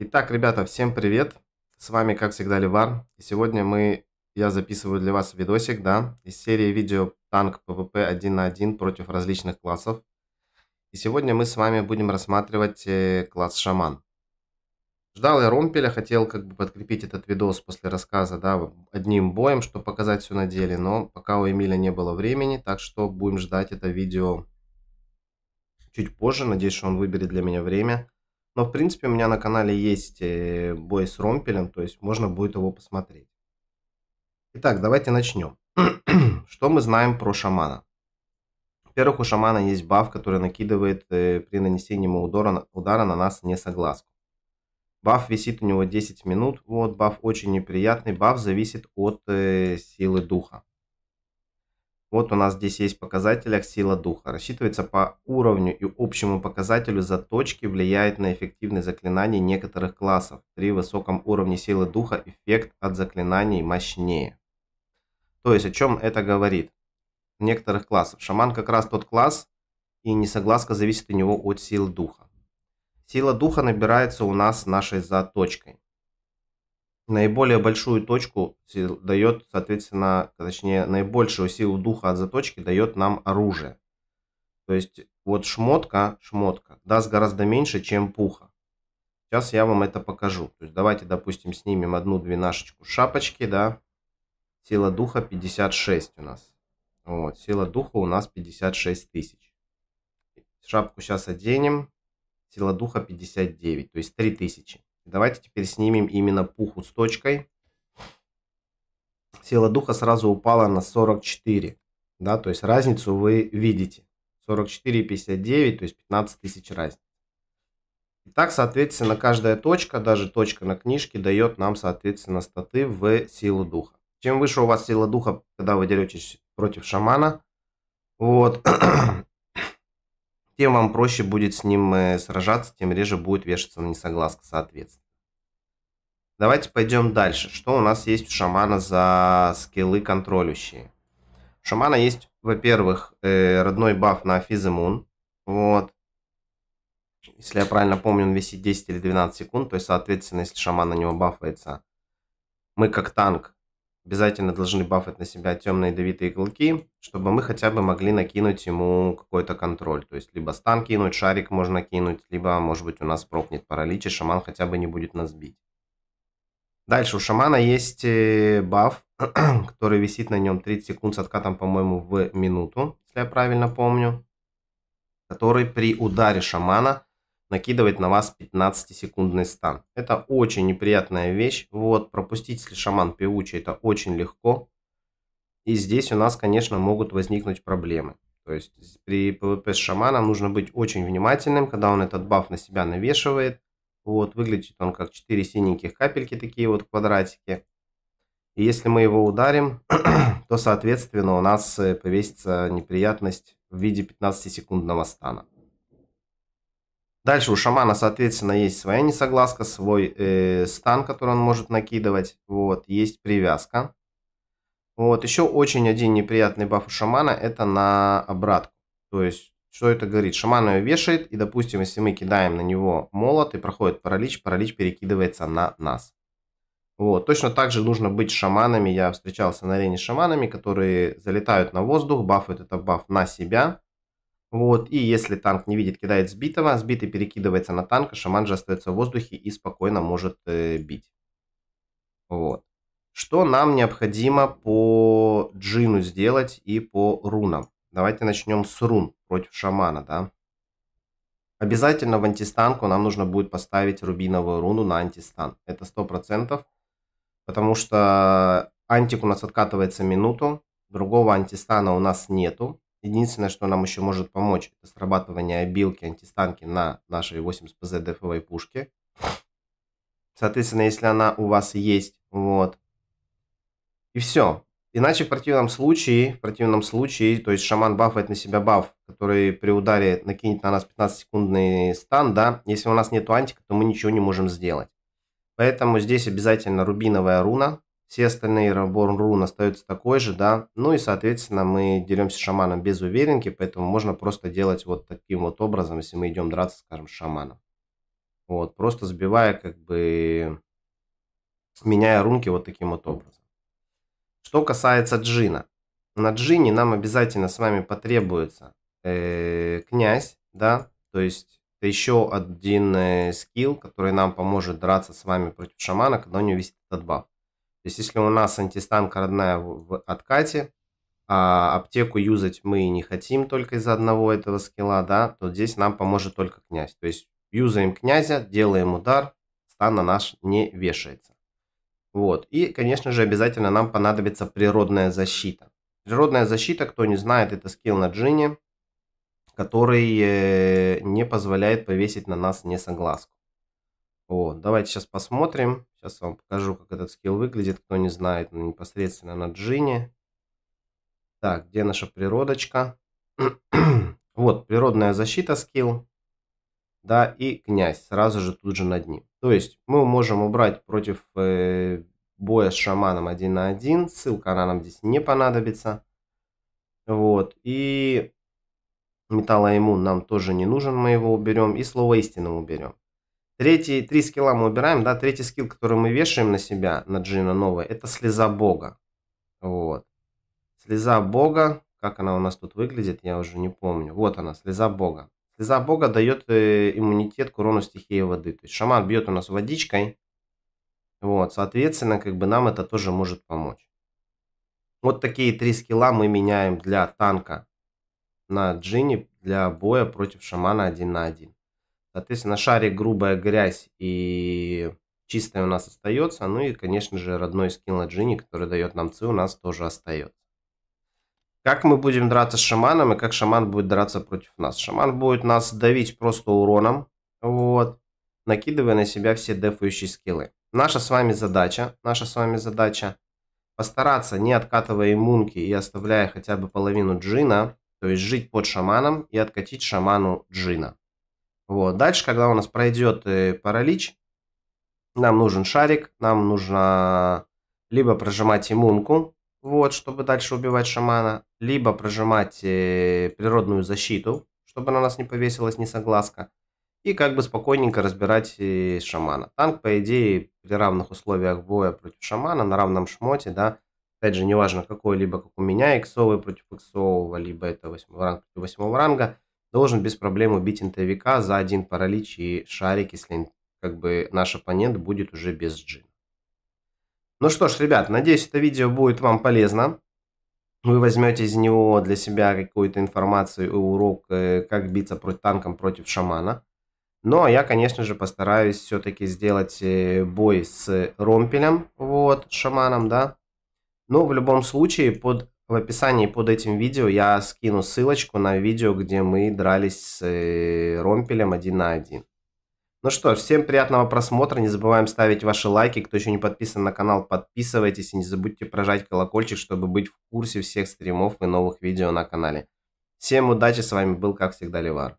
Итак, ребята, всем привет! С вами, как всегда, Левар. И сегодня мы, я записываю для вас видосик, да, из серии видео «Танк ПВП 1 на 1 против различных классов». И сегодня мы с вами будем рассматривать э, класс «Шаман». Ждал я Ромпеля, хотел как бы подкрепить этот видос после рассказа, да, одним боем, чтобы показать все на деле, но пока у Эмиля не было времени, так что будем ждать это видео чуть позже. Надеюсь, что он выберет для меня время но, в принципе, у меня на канале есть э, бой с ромпелем, то есть можно будет его посмотреть. Итак, давайте начнем. Что мы знаем про шамана? Во-первых, у шамана есть баф, который накидывает э, при нанесении ему удара, удара на нас несогласку. Баф висит у него 10 минут. Вот, баф очень неприятный. Баф зависит от э, силы духа. Вот у нас здесь есть в показателях сила духа. Рассчитывается по уровню и общему показателю заточки, влияет на эффективность заклинаний некоторых классов. При высоком уровне силы духа эффект от заклинаний мощнее. То есть о чем это говорит? Некоторых классов. Шаман как раз тот класс, и несогласка зависит у него от сил духа. Сила духа набирается у нас нашей заточкой наиболее большую точку дает, соответственно, точнее, наибольшую силу духа от заточки дает нам оружие. То есть вот шмотка, шмотка даст гораздо меньше, чем пуха. Сейчас я вам это покажу. То есть давайте, допустим, снимем одну-две нашечку шапочки, да. Сила духа 56 у нас. Вот, сила духа у нас 56 тысяч. Шапку сейчас оденем. Сила духа 59, то есть 3 тысячи. Давайте теперь снимем именно пуху с точкой. Сила духа сразу упала на 44. Да, то есть разницу вы видите. 44 и 59, то есть 15 тысяч разниц. Итак, соответственно, каждая точка, даже точка на книжке, дает нам, соответственно, статы в силу духа. Чем выше у вас сила духа, когда вы деретесь против шамана, вот, тем вам проще будет с ним э, сражаться, тем реже будет вешаться на несогласка, соответственно. Давайте пойдем дальше. Что у нас есть у шамана за скиллы контролющие? У шамана есть, во-первых, э, родной баф на Физимун. Вот. Если я правильно помню, он висит 10 или 12 секунд. То есть, соответственно, если шаман на него бафается, мы как танк обязательно должны бафать на себя темные ядовитые клыки, чтобы мы хотя бы могли накинуть ему какой-то контроль. То есть, либо стан кинуть, шарик можно кинуть, либо, может быть, у нас прокнет паралич, и шаман хотя бы не будет нас бить. Дальше у шамана есть э, баф, который висит на нем 30 секунд с откатом, по-моему, в минуту, если я правильно помню, который при ударе шамана накидывает на вас 15-секундный стан. Это очень неприятная вещь. Вот, пропустить, если шаман певучий, это очень легко. И здесь у нас, конечно, могут возникнуть проблемы. То есть при PvP с шаманом нужно быть очень внимательным, когда он этот баф на себя навешивает. Вот, выглядит он как 4 синеньких капельки, такие вот квадратики. И если мы его ударим, то, соответственно, у нас э, повесится неприятность в виде 15-секундного стана. Дальше у шамана, соответственно, есть своя несогласка, свой э, стан, который он может накидывать. Вот, есть привязка. Вот, еще очень один неприятный баф у шамана это на обратку. То есть, что это говорит? Шаман ее вешает, и, допустим, если мы кидаем на него молот и проходит паралич, паралич перекидывается на нас. Вот. Точно так же нужно быть шаманами. Я встречался на арене с шаманами, которые залетают на воздух, бафают этот баф на себя. Вот, и если танк не видит, кидает сбитого, сбитый перекидывается на танк, шаман же остается в воздухе и спокойно может э, бить. Вот. Что нам необходимо по джину сделать и по рунам? Давайте начнем с рун против шамана, да? Обязательно в антистанку нам нужно будет поставить рубиновую руну на антистан. Это 100%, потому что антик у нас откатывается минуту, другого антистана у нас нету. Единственное, что нам еще может помочь, это срабатывание обилки антистанки на нашей 80ПЗ ДФВ пушке. Соответственно, если она у вас есть, вот. И все. Иначе в противном случае, в противном случае, то есть шаман бафает на себя баф, который при ударе накинет на нас 15-секундный стан, да. Если у нас нету антика, то мы ничего не можем сделать. Поэтому здесь обязательно рубиновая руна, все остальные Born.ru остаются такой же, да. Ну и, соответственно, мы деремся шаманом без уверенки, поэтому можно просто делать вот таким вот образом, если мы идем драться, скажем, с шаманом. Вот, просто сбивая, как бы, меняя рунки вот таким вот образом. Что касается джина. На джине нам обязательно с вами потребуется э, князь, да, то есть это еще один э, скилл, который нам поможет драться с вами против шамана, когда у него висит этот баф. То есть, если у нас антистанка родная в откате, а аптеку юзать мы не хотим только из-за одного этого скилла, да, то здесь нам поможет только князь. То есть, юзаем князя, делаем удар, стана наш не вешается. Вот. И, конечно же, обязательно нам понадобится природная защита. Природная защита, кто не знает, это скилл на джине, который э, не позволяет повесить на нас несогласку. Вот, давайте сейчас посмотрим. Сейчас вам покажу, как этот скилл выглядит. Кто не знает, ну, непосредственно на джине. Так, где наша природочка? вот, природная защита скилл. Да, и князь сразу же тут же над ним. То есть мы можем убрать против э, боя с шаманом один на один. Ссылка она нам здесь не понадобится. Вот, и металлоиммун нам тоже не нужен, мы его уберем. И слово истинным уберем. Третий, три скилла мы убираем, да, третий скилл, который мы вешаем на себя, на джина новый, это слеза бога. Вот. Слеза бога, как она у нас тут выглядит, я уже не помню. Вот она, слеза бога. Слеза бога дает э, иммунитет к урону стихии воды. То есть шаман бьет у нас водичкой. Вот, соответственно, как бы нам это тоже может помочь. Вот такие три скилла мы меняем для танка на джине для боя против шамана один на один. Соответственно, шарик грубая грязь и чистая у нас остается. Ну и, конечно же, родной скилл на Джинни, который дает нам ЦИ, у нас тоже остается. Как мы будем драться с шаманом и как шаман будет драться против нас? Шаман будет нас давить просто уроном, вот, накидывая на себя все дефающие скиллы. Наша с вами задача, наша с вами задача постараться, не откатывая иммунки и оставляя хотя бы половину джина, то есть жить под шаманом и откатить шаману джина. Вот. Дальше, когда у нас пройдет э, паралич, нам нужен шарик, нам нужно либо прожимать иммунку, вот, чтобы дальше убивать шамана, либо прожимать э, природную защиту, чтобы на нас не повесилась несогласка, и как бы спокойненько разбирать э, шамана. Танк, по идее, при равных условиях боя против шамана, на равном шмоте, да, опять же, неважно какой, либо как у меня, иксовый против иксового, либо это восьмого ранг против восьмого ранга, должен без проблем убить интовика за один паралич и шарик, если как бы наш оппонент будет уже без джин. Ну что ж, ребят, надеюсь, это видео будет вам полезно. Вы возьмете из него для себя какую-то информацию и урок, э, как биться против танком против шамана. Но ну, а я, конечно же, постараюсь все-таки сделать э, бой с ромпелем, вот, шаманом, да. Но ну, в любом случае под в описании под этим видео я скину ссылочку на видео, где мы дрались с э, Ромпелем один на один. Ну что всем приятного просмотра, не забываем ставить ваши лайки, кто еще не подписан на канал, подписывайтесь и не забудьте прожать колокольчик, чтобы быть в курсе всех стримов и новых видео на канале. Всем удачи, с вами был как всегда Левар.